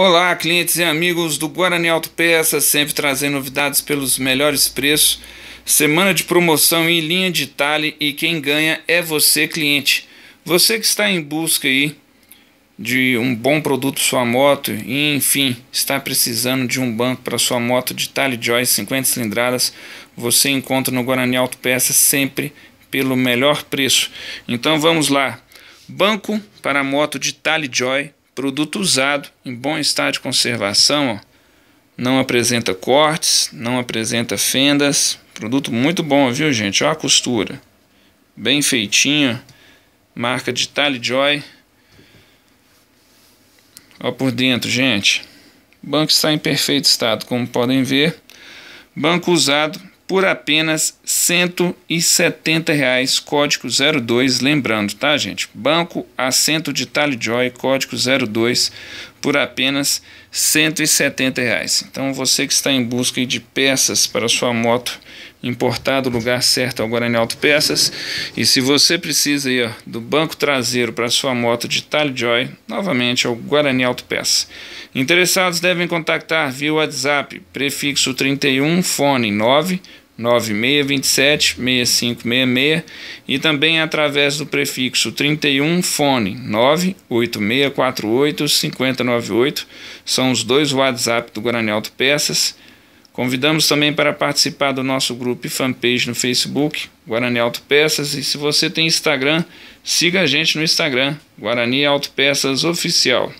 Olá, clientes e amigos do Guarani Autopeças, sempre trazendo novidades pelos melhores preços. Semana de promoção em linha de talhe e quem ganha é você, cliente. Você que está em busca aí de um bom produto sua moto e, enfim, está precisando de um banco para sua moto de talhe Joy 50 cilindradas, você encontra no Guarani Autopeças sempre pelo melhor preço. Então vamos lá. Banco para moto de talhe Joy produto usado em bom estado de conservação, ó. não apresenta cortes, não apresenta fendas, produto muito bom, viu gente? Olha a costura, bem feitinho, marca de Tally Joy, olha por dentro gente, o banco está em perfeito estado, como podem ver, banco usado por apenas R$ reais, código 02, lembrando, tá gente? Banco Assento de Talijoy, código 02, por apenas R$ 170. Reais. Então você que está em busca de peças para sua moto importada, o lugar certo é o Guarani Auto Peças. E se você precisa aí, ó, do banco traseiro para sua moto de Tally Joy, novamente é o Guarani Auto Peças. Interessados devem contactar via WhatsApp, prefixo 31 fone 9 9627 6566 e também através do prefixo 31 fone 98648 5098 são os dois WhatsApp do Guarani Alto Peças. Convidamos também para participar do nosso grupo e fanpage no Facebook, Guarani Alto Peças, e se você tem Instagram, siga a gente no Instagram, Guarani Alto Peças Oficial.